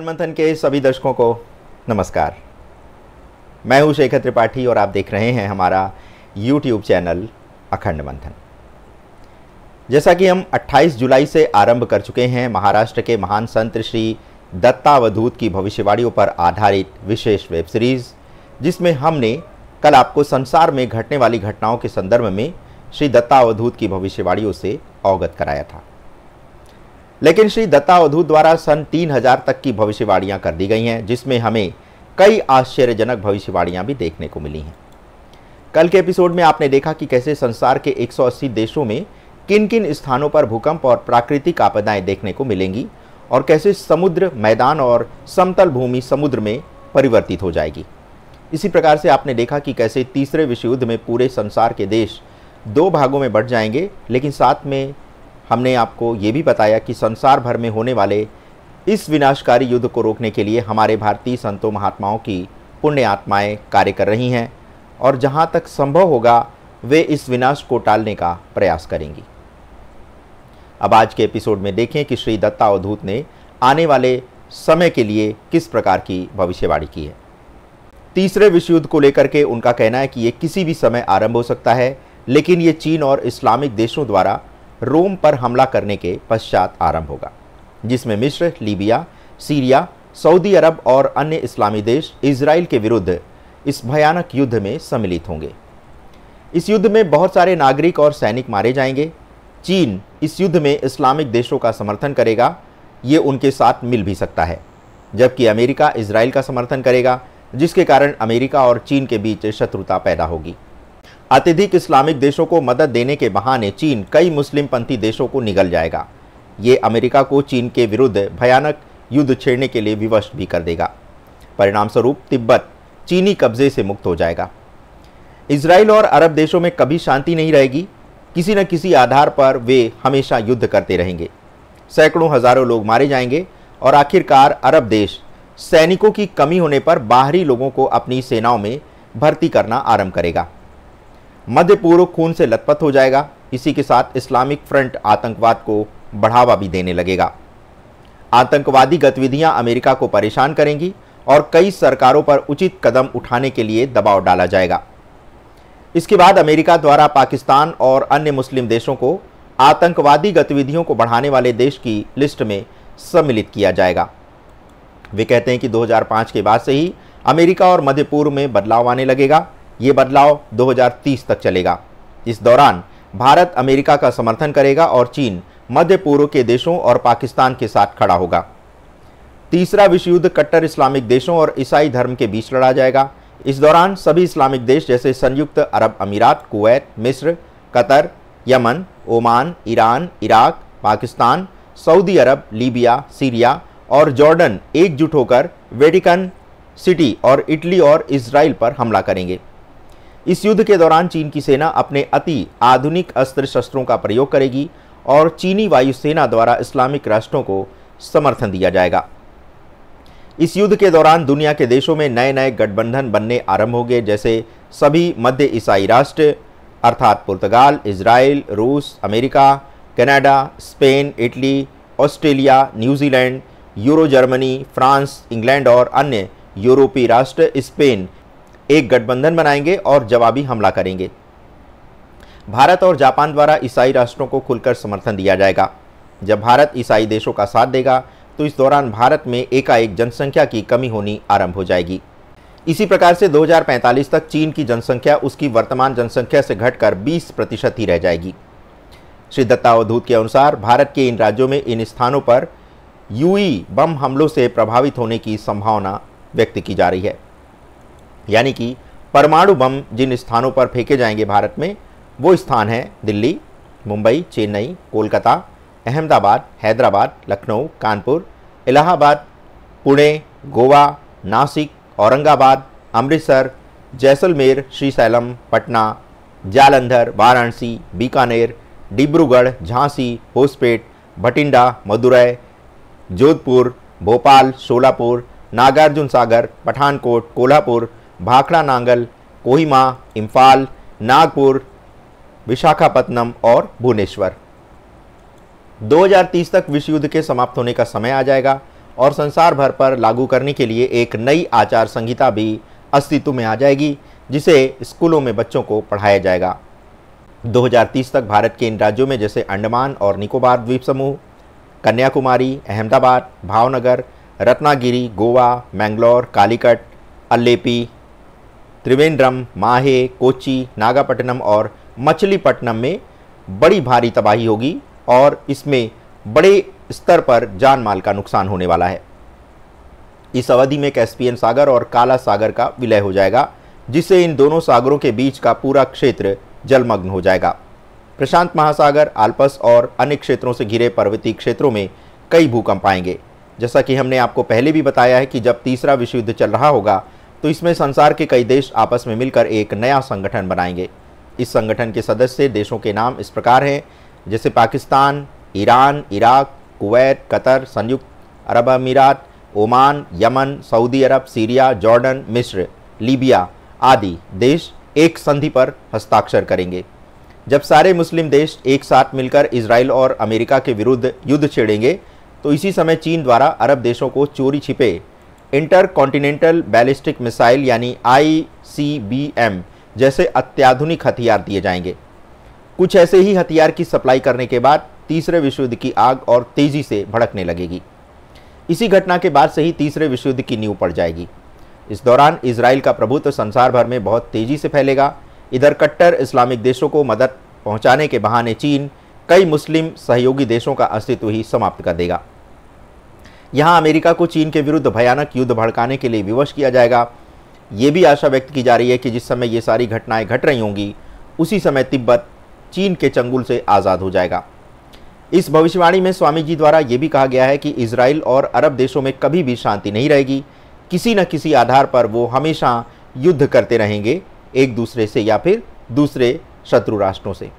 रामायण मंथन के सभी दर्शकों को नमस्कार मैं हूं शेखर त्रिपाठी और आप देख रहे हैं हमारा YouTube चैनल अखंड मंथन जैसा कि हम 28 जुलाई से आरंभ कर चुके हैं महाराष्ट्र के महान संत श्री दत्तावधूत की भविष्यवाणियों पर आधारित विशेष वेब सीरीज़ जिसमें हमने कल आपको संसार में घटने वाली घटनाओं के संदर्भ में श्री दत्तावधूत की भविष्यवाणियों से अवगत कराया था लेकिन श्री दत्ता अधू द्वारा सन 3000 तक की भविष्यवाणियां कर दी गई हैं जिसमें हमें कई आश्चर्यजनक भविष्यवाणियां भी देखने को मिली हैं कल के एपिसोड में आपने देखा कि कैसे संसार के 180 देशों में किन किन स्थानों पर भूकंप और प्राकृतिक आपदाएं देखने को मिलेंगी और कैसे समुद्र मैदान और समतल भूमि समुद्र में परिवर्तित हो जाएगी इसी प्रकार से आपने देखा कि कैसे तीसरे विश्व युद्ध में पूरे संसार के देश दो भागों में बढ़ जाएंगे लेकिन साथ में हमने आपको ये भी बताया कि संसार भर में होने वाले इस विनाशकारी युद्ध को रोकने के लिए हमारे भारतीय संतों महात्माओं की पुण्य आत्माएँ कार्य कर रही हैं और जहाँ तक संभव होगा वे इस विनाश को टालने का प्रयास करेंगी अब आज के एपिसोड में देखें कि श्री दत्ता अवधूत ने आने वाले समय के लिए किस प्रकार की भविष्यवाणी की है तीसरे विश्व युद्ध को लेकर के उनका कहना है कि ये किसी भी समय आरंभ हो सकता है लेकिन ये चीन और इस्लामिक देशों द्वारा रोम पर हमला करने के पश्चात आरंभ होगा जिसमें मिस्र लीबिया सीरिया सऊदी अरब और अन्य इस्लामी देश इसराइल के विरुद्ध इस भयानक युद्ध में सम्मिलित होंगे इस युद्ध में बहुत सारे नागरिक और सैनिक मारे जाएंगे चीन इस युद्ध में इस्लामिक देशों का समर्थन करेगा ये उनके साथ मिल भी सकता है जबकि अमेरिका इसराइल का समर्थन करेगा जिसके कारण अमेरिका और चीन के बीच शत्रुता पैदा होगी अत्यधिक इस्लामिक देशों को मदद देने के बहाने चीन कई मुस्लिम पंथी देशों को निगल जाएगा ये अमेरिका को चीन के विरुद्ध भयानक युद्ध छेड़ने के लिए विवश भी कर देगा परिणाम स्वरूप तिब्बत चीनी कब्जे से मुक्त हो जाएगा इसराइल और अरब देशों में कभी शांति नहीं रहेगी किसी न किसी आधार पर वे हमेशा युद्ध करते रहेंगे सैकड़ों हज़ारों लोग मारे जाएंगे और आखिरकार अरब देश सैनिकों की कमी होने पर बाहरी लोगों को अपनी सेनाओं में भर्ती करना आरंभ करेगा मध्य पूर्व खून से लथपथ हो जाएगा इसी के साथ इस्लामिक फ्रंट आतंकवाद को बढ़ावा भी देने लगेगा आतंकवादी गतिविधियां अमेरिका को परेशान करेंगी और कई सरकारों पर उचित कदम उठाने के लिए दबाव डाला जाएगा इसके बाद अमेरिका द्वारा पाकिस्तान और अन्य मुस्लिम देशों को आतंकवादी गतिविधियों को बढ़ाने वाले देश की लिस्ट में सम्मिलित किया जाएगा वे कहते हैं कि 2005 के बाद से ही अमेरिका और मध्य पूर्व में बदलाव आने लगेगा ये बदलाव 2030 तक चलेगा इस दौरान भारत अमेरिका का समर्थन करेगा और चीन मध्य पूर्व के देशों और पाकिस्तान के साथ खड़ा होगा तीसरा विश्व युद्ध कट्टर इस्लामिक देशों और ईसाई धर्म के बीच लड़ा जाएगा इस दौरान सभी इस्लामिक देश जैसे संयुक्त अरब अमीरात कुवैत मिस्र Qatar Yemen Oman Iran Iraq Pakistan Saudi Arab Libya Syria और जॉर्डन एकजुट होकर वेटिकन सिटी और इटली और इसराइल पर हमला करेंगे इस युद्ध के दौरान चीन की सेना अपने अति आधुनिक अस्त्र शस्त्रों का प्रयोग करेगी और चीनी वायुसेना द्वारा इस्लामिक राष्ट्रों को समर्थन दिया जाएगा इस युद्ध के दौरान दुनिया के देशों में नए नए गठबंधन बनने आरंभ हो गए जैसे सभी मध्य ईसाई राष्ट्र अर्थात पुर्तगाल इसराइल रूस America Canada Spain Italy Australia New Zealand euro Germany France England और अन्य यूरोपीय राष्ट्र स्पेन एक गठबंधन बनाएंगे और जवाबी हमला करेंगे भारत और जापान द्वारा ईसाई राष्ट्रों को खुलकर समर्थन दिया जाएगा जब भारत ईसाई देशों का साथ देगा तो इस दौरान भारत में एकाएक जनसंख्या की कमी होनी आरंभ हो जाएगी इसी प्रकार से 2045 तक चीन की जनसंख्या उसकी वर्तमान जनसंख्या से घटकर 20 प्रतिशत ही रह जाएगी श्री दत्तावधूत के अनुसार भारत के इन राज्यों में इन स्थानों पर यूई बम हमलों से प्रभावित होने की संभावना व्यक्त की जा रही है यानी कि परमाणु बम जिन स्थानों पर फेंके जाएंगे भारत में वो स्थान है दिल्ली मुंबई चेन्नई कोलकाता अहमदाबाद हैदराबाद लखनऊ कानपुर इलाहाबाद पुणे गोवा नासिक औरंगाबाद अमृतसर जैसलमेर श्रीशैलम पटना जालंधर वाराणसी बीकानेर डिब्रूगढ़ झांसी होसपेट भटिंडा मदुरई जोधपुर भोपाल सोलापुर नागार्जुन सागर पठानकोट कोल्हापुर भाखड़ा नांगल कोहिमा इम्फाल नागपुर विशाखापत्तनम और भुवनेश्वर 2030 तक विश्व युद्ध के समाप्त होने का समय आ जाएगा और संसार भर पर लागू करने के लिए एक नई आचार संहिता भी अस्तित्व में आ जाएगी जिसे स्कूलों में बच्चों को पढ़ाया जाएगा 2030 तक भारत के इन राज्यों में जैसे अंडमान और निकोबार द्वीप समूह कन्याकुमारी अहमदाबाद भावनगर रत्नागिरी गोवा मैंगलोर कालीकट अल्लेपी त्रिवेंद्रम माहे कोची नागापट्टनम और मछलीपट्टनम में बड़ी भारी तबाही होगी और इसमें बड़े स्तर पर जान माल का नुकसान होने वाला है इस अवधि में कैस्पियन सागर और काला सागर का विलय हो जाएगा जिससे इन दोनों सागरों के बीच का पूरा क्षेत्र जलमग्न हो जाएगा प्रशांत महासागर आल्पस और अन्य क्षेत्रों से घिरे पर्वतीय क्षेत्रों में कई भूकंप आएंगे जैसा कि हमने आपको पहले भी बताया है कि जब तीसरा विश्व युद्ध चल रहा होगा तो इसमें संसार के कई देश आपस में मिलकर एक नया संगठन बनाएंगे इस संगठन के सदस्य देशों के नाम इस प्रकार हैं जैसे Pakistan Iran Iraq Kuwait Qatar संयुक्त अरब अमीरात Oman Yemen Saudi Arab Syria Jordan मिस्र लीबिया आदि देश एक संधि पर हस्ताक्षर करेंगे जब सारे मुस्लिम देश एक साथ मिलकर इसराइल और अमेरिका के विरुद्ध युद्ध छेड़ेंगे तो इसी समय चीन द्वारा अरब देशों को चोरी छिपे इंटर कॉन्टिनेंटल बैलिस्टिक मिसाइल यानी आईसीबीएम जैसे अत्याधुनिक हथियार दिए जाएंगे कुछ ऐसे ही हथियार की सप्लाई करने के बाद तीसरे विश्व युद्ध की आग और तेजी से भड़कने लगेगी इसी घटना के बाद से ही तीसरे विश्व युद्ध की नींव पड़ जाएगी इस दौरान इसराइल का प्रभुत्व संसार भर में बहुत तेजी से फैलेगा इधर कट्टर इस्लामिक देशों को मदद पहुंचाने के बहाने चीन कई मुस्लिम सहयोगी देशों का अस्तित्व ही समाप्त कर देगा यहाँ अमेरिका को चीन के विरुद्ध भयानक युद्ध भड़काने के लिए विवश किया जाएगा ये भी आशा व्यक्त की जा रही है कि जिस समय ये सारी घटनाएं घट रही होंगी उसी समय तिब्बत चीन के चंगुल से आज़ाद हो जाएगा इस भविष्यवाणी में स्वामी जी द्वारा ये भी कहा गया है कि इसराइल और अरब देशों में कभी भी शांति नहीं रहेगी किसी न किसी आधार पर वो हमेशा युद्ध करते रहेंगे एक दूसरे से या फिर दूसरे शत्रु राष्ट्रों से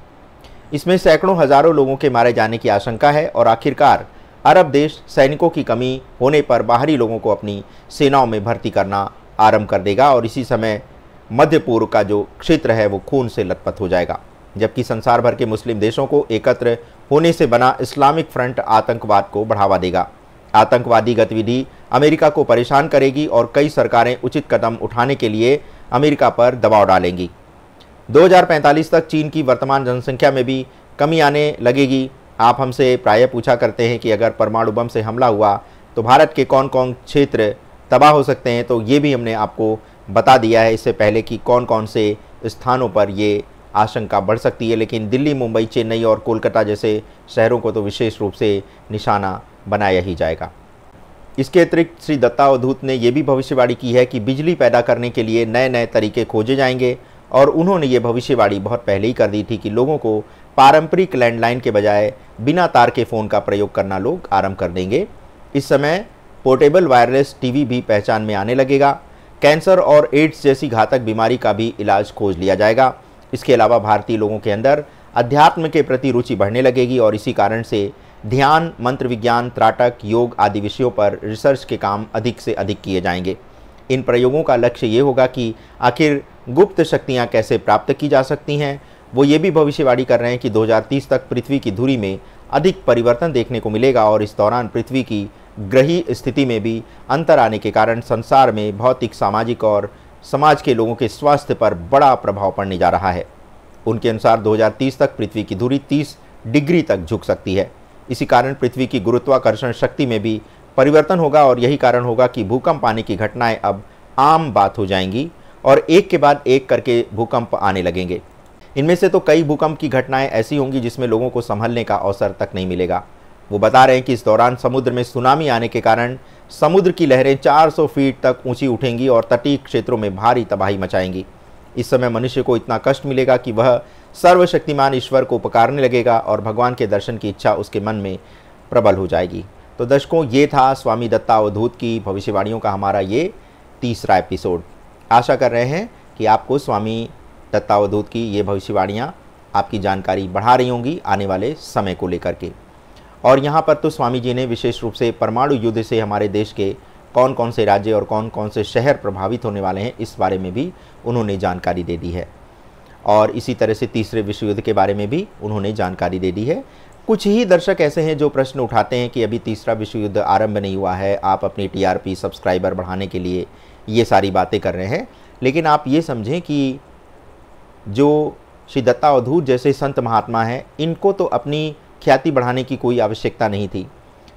इसमें सैकड़ों हज़ारों लोगों के मारे जाने की आशंका है और आखिरकार अरब देश सैनिकों की कमी होने पर बाहरी लोगों को अपनी सेनाओं में भर्ती करना आरंभ कर देगा और इसी समय मध्य पूर्व का जो क्षेत्र है वो खून से लथपथ हो जाएगा जबकि संसार भर के मुस्लिम देशों को एकत्र होने से बना इस्लामिक फ्रंट आतंकवाद को बढ़ावा देगा आतंकवादी गतिविधि अमेरिका को परेशान करेगी और कई सरकारें उचित कदम उठाने के लिए अमेरिका पर दबाव डालेंगी 2045 तक चीन की वर्तमान जनसंख्या में भी कमी आने लगेगी आप हमसे प्राय पूछा करते हैं कि अगर परमाणु बम से हमला हुआ तो भारत के कौन कौन क्षेत्र तबाह हो सकते हैं तो ये भी हमने आपको बता दिया है इससे पहले कि कौन कौन से स्थानों पर ये आशंका बढ़ सकती है लेकिन दिल्ली मुंबई चेन्नई और कोलकाता जैसे शहरों को तो विशेष रूप से निशाना बनाया ही जाएगा इसके अतिरिक्त श्री दत्ता अवधूत ने यह भी भविष्यवाणी की है कि बिजली पैदा करने के लिए नए नए तरीके खोजे जाएंगे और उन्होंने ये भविष्यवाणी बहुत पहले ही कर दी थी कि लोगों को पारंपरिक लैंडलाइन के बजाय बिना तार के फ़ोन का प्रयोग करना लोग आरंभ कर देंगे इस समय पोर्टेबल वायरलेस टीवी भी पहचान में आने लगेगा कैंसर और एड्स जैसी घातक बीमारी का भी इलाज खोज लिया जाएगा इसके अलावा भारतीय लोगों के अंदर अध्यात्म के प्रति रुचि बढ़ने लगेगी और इसी कारण से ध्यान मंत्र विज्ञान त्राटक योग आदि विषयों पर रिसर्च के काम अधिक से अधिक किए जाएंगे इन प्रयोगों का लक्ष्य ये होगा कि आखिर गुप्त शक्तियाँ कैसे प्राप्त की जा सकती हैं वो ये भी भविष्यवाणी कर रहे हैं कि 2030 तक पृथ्वी की धुरी में अधिक परिवर्तन देखने को मिलेगा और इस दौरान पृथ्वी की ग्रही स्थिति में भी अंतर आने के कारण संसार में भौतिक सामाजिक और समाज के लोगों के स्वास्थ्य पर बड़ा प्रभाव पड़ने जा रहा है उनके अनुसार 2030 तक पृथ्वी की धुरी 30 डिग्री तक झुक सकती है इसी कारण पृथ्वी की गुरुत्वाकर्षण शक्ति में भी परिवर्तन होगा और यही कारण होगा कि भूकंप आने की घटनाएं अब आम बात हो जाएंगी और एक के बाद एक करके भूकंप आने लगेंगे इनमें से तो कई भूकंप की घटनाएं ऐसी होंगी जिसमें लोगों को संभलने का अवसर तक नहीं मिलेगा वो बता रहे हैं कि इस दौरान समुद्र में सुनामी आने के कारण समुद्र की लहरें 400 फीट तक ऊंची उठेंगी और तटीय क्षेत्रों में भारी तबाही मचाएंगी इस समय मनुष्य को इतना कष्ट मिलेगा कि वह सर्वशक्तिमान ईश्वर को पुकारने लगेगा और भगवान के दर्शन की इच्छा उसके मन में प्रबल हो जाएगी तो दर्शकों ये था स्वामी दत्ता अवधूत की भविष्यवाणियों का हमारा ये तीसरा एपिसोड आशा कर रहे हैं कि आपको स्वामी तत्वावधूत की ये भविष्यवाणियाँ आपकी जानकारी बढ़ा रही होंगी आने वाले समय को लेकर के और यहाँ पर तो स्वामी जी ने विशेष रूप से परमाणु युद्ध से हमारे देश के कौन कौन से राज्य और कौन कौन से शहर प्रभावित होने वाले हैं इस बारे में भी उन्होंने जानकारी दे दी है और इसी तरह से तीसरे विश्व युद्ध के बारे में भी उन्होंने जानकारी दे दी है कुछ ही दर्शक ऐसे हैं जो प्रश्न उठाते हैं कि अभी तीसरा विश्व युद्ध आरंभ नहीं हुआ है आप अपनी टीआरपी सब्सक्राइबर बढ़ाने के लिए ये सारी बातें कर रहे हैं लेकिन आप ये समझें कि जो श्री दत्ता अवधूत जैसे संत महात्मा हैं इनको तो अपनी ख्याति बढ़ाने की कोई आवश्यकता नहीं थी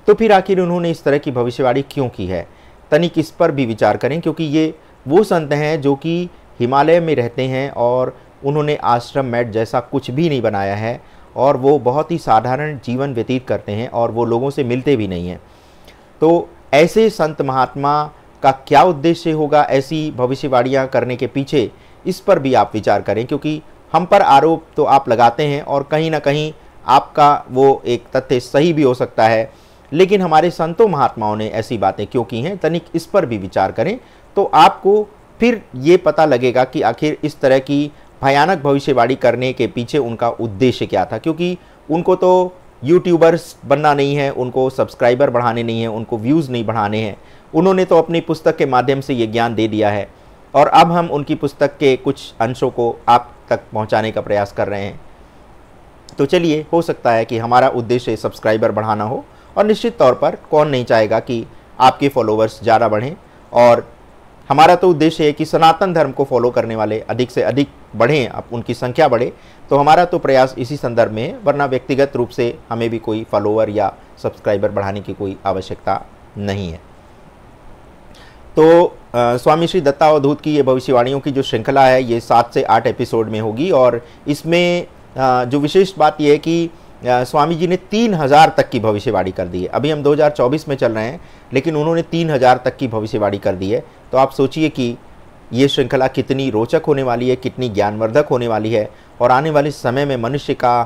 तो फिर आखिर उन्होंने इस तरह की भविष्यवाणी क्यों की है तनिक इस पर भी विचार करें क्योंकि ये वो संत हैं जो कि हिमालय में रहते हैं और उन्होंने आश्रम मैट जैसा कुछ भी नहीं बनाया है और वो बहुत ही साधारण जीवन व्यतीत करते हैं और वो लोगों से मिलते भी नहीं हैं तो ऐसे संत महात्मा का क्या उद्देश्य होगा ऐसी भविष्यवाणियाँ करने के पीछे इस पर भी आप विचार करें क्योंकि हम पर आरोप तो आप लगाते हैं और कहीं ना कहीं आपका वो एक तथ्य सही भी हो सकता है लेकिन हमारे संतों महात्माओं ने ऐसी बातें क्यों की हैं तनिक इस पर भी विचार करें तो आपको फिर ये पता लगेगा कि आखिर इस तरह की भयानक भविष्यवाणी करने के पीछे उनका उद्देश्य क्या था क्योंकि उनको तो यूट्यूबर्स बनना नहीं है उनको सब्सक्राइबर बढ़ाने नहीं है उनको व्यूज़ नहीं बढ़ाने हैं उन्होंने तो अपनी पुस्तक के माध्यम से ये ज्ञान दे दिया है और अब हम उनकी पुस्तक के कुछ अंशों को आप तक पहुंचाने का प्रयास कर रहे हैं तो चलिए हो सकता है कि हमारा उद्देश्य सब्सक्राइबर बढ़ाना हो और निश्चित तौर पर कौन नहीं चाहेगा कि आपके फॉलोवर्स ज़्यादा बढ़ें और हमारा तो उद्देश्य है कि सनातन धर्म को फॉलो करने वाले अधिक से अधिक बढ़ें अब उनकी संख्या बढ़े तो हमारा तो प्रयास इसी संदर्भ में है वरना व्यक्तिगत रूप से हमें भी कोई फॉलोवर या सब्सक्राइबर बढ़ाने की कोई आवश्यकता नहीं है तो आ, स्वामी श्री दत्ता अवधूत की ये भविष्यवाणियों की जो श्रृंखला है ये सात से आठ एपिसोड में होगी और इसमें आ, जो विशेष बात यह है कि आ, स्वामी जी ने तीन हज़ार तक की भविष्यवाणी कर दी है अभी हम 2024 में चल रहे हैं लेकिन उन्होंने तीन हज़ार तक की भविष्यवाणी कर दी है तो आप सोचिए कि ये श्रृंखला कितनी रोचक होने वाली है कितनी ज्ञानवर्धक होने वाली है और आने वाले समय में मनुष्य का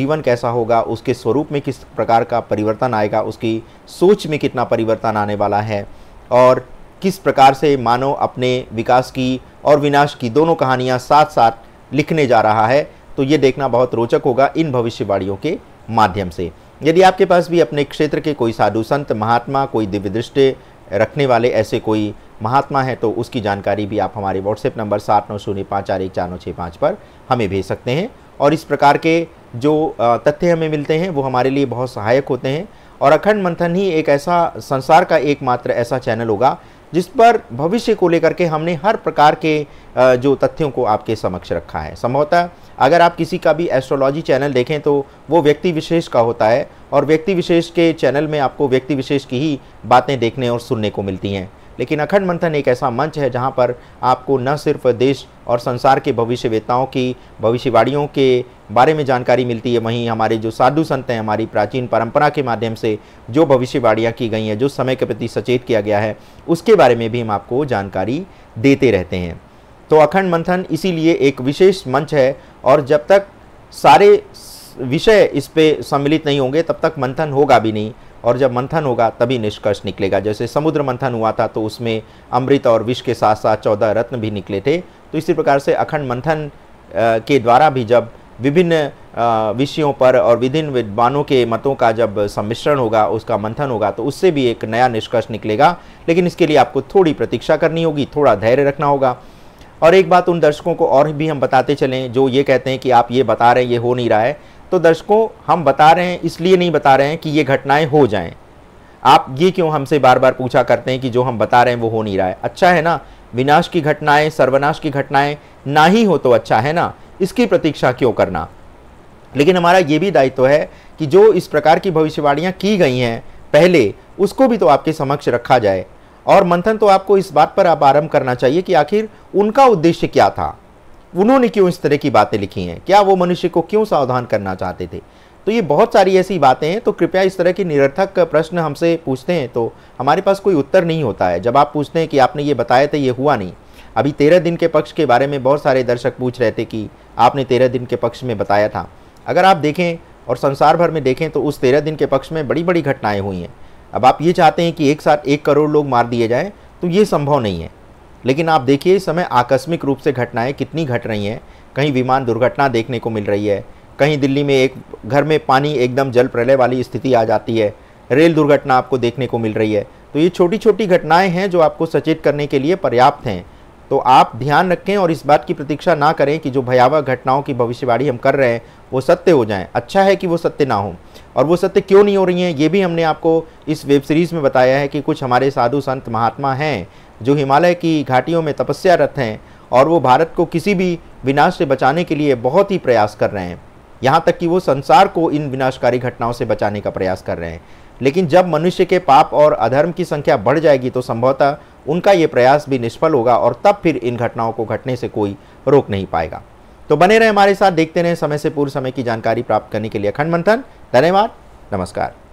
जीवन कैसा होगा उसके स्वरूप में किस प्रकार का परिवर्तन आएगा उसकी सोच में कितना परिवर्तन आने वाला है और किस प्रकार से मानव अपने विकास की और विनाश की दोनों कहानियाँ साथ साथ लिखने जा रहा है तो ये देखना बहुत रोचक होगा इन भविष्यवाणियों के माध्यम से यदि आपके पास भी अपने क्षेत्र के कोई साधु संत महात्मा कोई दिव्य दृष्टि रखने वाले ऐसे कोई महात्मा है तो उसकी जानकारी भी आप हमारे व्हाट्सएप नंबर सात नौ शून्य पाँच चार एक चार नौ छः पाँच पर हमें भेज सकते हैं और इस प्रकार के जो तथ्य हमें मिलते हैं वो हमारे लिए बहुत सहायक होते हैं और अखंड मंथन ही एक ऐसा संसार का एकमात्र ऐसा चैनल होगा जिस पर भविष्य को लेकर के हमने हर प्रकार के जो तथ्यों को आपके समक्ष रखा है संभवतः अगर आप किसी का भी एस्ट्रोलॉजी चैनल देखें तो वो व्यक्ति विशेष का होता है और व्यक्ति विशेष के चैनल में आपको व्यक्ति विशेष की ही बातें देखने और सुनने को मिलती हैं लेकिन अखंड मंथन एक ऐसा मंच है जहाँ पर आपको न सिर्फ देश और संसार के भविष्यवेताओं की भविष्यवाणियों के बारे में जानकारी मिलती है वहीं हमारे जो साधु संत हैं हमारी प्राचीन परंपरा के माध्यम से जो भविष्यवाणियाँ की गई हैं जो समय के प्रति सचेत किया गया है उसके बारे में भी हम आपको जानकारी देते रहते हैं तो अखंड मंथन इसीलिए एक विशेष मंच है और जब तक सारे विषय इस पर सम्मिलित नहीं होंगे तब तक मंथन होगा भी नहीं और जब मंथन होगा तभी निष्कर्ष निकलेगा जैसे समुद्र मंथन हुआ था तो उसमें अमृत और विष के साथ साथ चौदह रत्न भी निकले थे तो इसी प्रकार से अखंड मंथन के द्वारा भी जब विभिन्न विषयों पर और विभिन्न विद्वानों के मतों का जब सम्मिश्रण होगा उसका मंथन होगा तो उससे भी एक नया निष्कर्ष निकलेगा लेकिन इसके लिए आपको थोड़ी प्रतीक्षा करनी होगी थोड़ा धैर्य रखना होगा और एक बात उन दर्शकों को और भी हम बताते चलें जो ये कहते हैं कि आप ये बता रहे हैं ये हो नहीं रहा है तो दर्शकों हम बता रहे हैं इसलिए नहीं बता रहे हैं कि ये घटनाएं हो जाएं आप ये क्यों हमसे बार बार पूछा करते हैं कि जो हम बता रहे हैं वो हो नहीं रहा है अच्छा है ना विनाश की घटनाएं सर्वनाश की घटनाएं ना ही हो तो अच्छा है ना इसकी प्रतीक्षा क्यों करना लेकिन हमारा ये भी दायित्व है कि जो इस प्रकार की भविष्यवाणियाँ की गई हैं पहले उसको भी तो आपके समक्ष रखा जाए और मंथन तो आपको इस बात पर आप आरम्भ करना चाहिए कि आखिर उनका उद्देश्य क्या था उन्होंने क्यों इस तरह की बातें लिखी हैं क्या वो मनुष्य को क्यों सावधान करना चाहते थे तो ये बहुत सारी ऐसी बातें हैं तो कृपया इस तरह के निरर्थक प्रश्न हमसे पूछते हैं तो हमारे पास कोई उत्तर नहीं होता है जब आप पूछते हैं कि आपने ये बताया था ये हुआ नहीं अभी तेरह दिन के पक्ष के बारे में बहुत सारे दर्शक पूछ रहे थे कि आपने तेरह दिन के पक्ष में बताया था अगर आप देखें और संसार भर में देखें तो उस तेरह दिन के पक्ष में बड़ी बड़ी घटनाएं हुई हैं अब आप ये चाहते हैं कि एक साथ एक करोड़ लोग मार दिए जाएँ तो ये संभव नहीं है लेकिन आप देखिए इस समय आकस्मिक रूप से घटनाएं कितनी घट रही हैं कहीं विमान दुर्घटना देखने को मिल रही है कहीं दिल्ली में एक घर में पानी एकदम जल प्रलय वाली स्थिति आ जाती है रेल दुर्घटना आपको देखने को मिल रही है तो ये छोटी छोटी घटनाएं हैं जो आपको सचेत करने के लिए पर्याप्त हैं तो आप ध्यान रखें और इस बात की प्रतीक्षा ना करें कि जो भयावह घटनाओं की भविष्यवाणी हम कर रहे हैं वो सत्य हो जाएं अच्छा है कि वो सत्य ना हो और वो सत्य क्यों नहीं हो रही हैं ये भी हमने आपको इस वेब सीरीज़ में बताया है कि कुछ हमारे साधु संत महात्मा हैं जो हिमालय की घाटियों में तपस्यारत हैं और वो भारत को किसी भी विनाश से बचाने के लिए बहुत ही प्रयास कर रहे हैं यहाँ तक कि वो संसार को इन विनाशकारी घटनाओं से बचाने का प्रयास कर रहे हैं लेकिन जब मनुष्य के पाप और अधर्म की संख्या बढ़ जाएगी तो संभवतः उनका ये प्रयास भी निष्फल होगा और तब फिर इन घटनाओं को घटने से कोई रोक नहीं पाएगा तो बने रहे हमारे साथ देखते रहे समय से पूर्व समय की जानकारी प्राप्त करने के लिए अखंड मंथन धन्यवाद नमस्कार